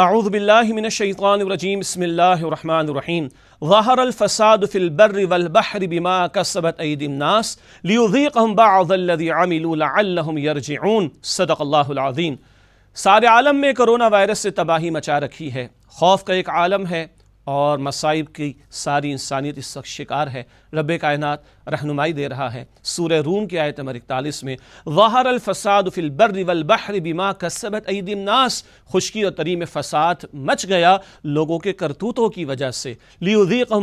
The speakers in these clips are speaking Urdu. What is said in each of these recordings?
اعوذ باللہ من الشیطان الرجیم بسم اللہ الرحمن الرحیم ظہر الفساد فی البر والبحر بما کسبت اید الناس لیوذیقہم بعض الذی عملو لعلہم یرجعون صدق اللہ العظیم سارے عالم میں کرونا وائرس سے تباہی مچا رکھی ہے خوف کا ایک عالم ہے اور مصائب کی ساری انسانیت اس وقت شکار ہے رب کائنات رہنمائی دے رہا ہے سورہ روم کی آیت نمبر اکتالیس میں ظاہر الفساد فی البر والبحر بیما کسبت عید الناس خشکی و تریم فساد مچ گیا لوگوں کے کرتوتوں کی وجہ سے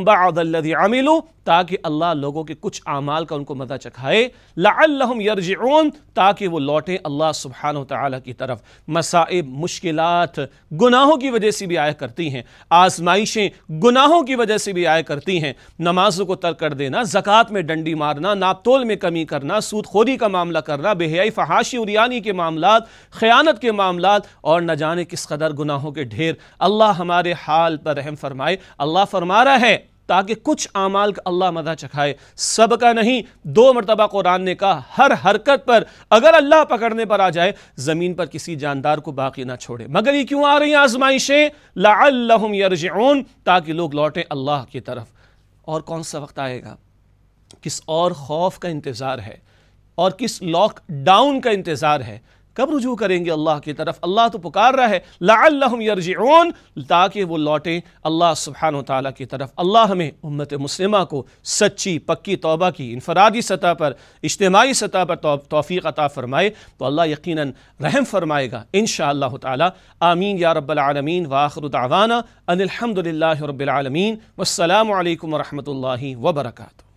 بعض الذی عملو تاکہ اللہ لوگوں کے کچھ اعمال کا ان کو مزہ چکھائے لعلہم یرجعون تاکہ وہ لوٹیں اللہ سبحانہ وتعالی کی طرف مصائب مشکلات گناہوں کی وجہ سے بھی آیا کرتی ہیں آزمائشیں گناہوں کی وجہ سے بھی آئے کرتی ہیں نمازوں کو کر دینا زکاة میں ڈنڈی مارنا ناپتول میں کمی کرنا سود خوری کا معاملہ کرنا بے فہاشی فحاشی کے معاملات خیانت کے معاملات اور نہ جانے کس قدر گناہوں کے ڈھیر اللہ ہمارے حال پر رحم فرمائے اللہ فرما رہا ہے تاکہ کچھ اعمال کا اللہ مدہ چکھائے سب کا نہیں دو مرتبہ قرآن نے کہا ہر حرکت پر اگر اللہ پکڑنے پر آ جائے زمین پر کسی جاندار کو باقی نہ چھوڑے مگر یہ کیوں آ رہی ہیں آزمائشیں لعلہم یرجعون تاکہ لوگ لوٹیں اللہ کی طرف اور کون سا وقت آئے گا کس اور خوف کا انتظار ہے اور کس لاک ڈاؤن کا انتظار ہے کب رجوع کریں گے اللہ کی طرف اللہ تو پکار رہا ہے لعلہم یرجعون تاکہ وہ لوٹیں اللہ سبحانہ و تعالیٰ کی طرف اللہ ہمیں امت مسلمہ کو سچی پکی توبہ کی انفرادی سطح پر اجتماعی سطح پر توفیق عطا فرمائے تو اللہ یقیناً رحم فرمائے گا انشاءاللہ تعالی تعالیٰ آمین یا رب العالمین وآخر دعوانا ان الحمد للہ رب العالمین والسلام علیکم ورحمت اللہ وبرکاتہ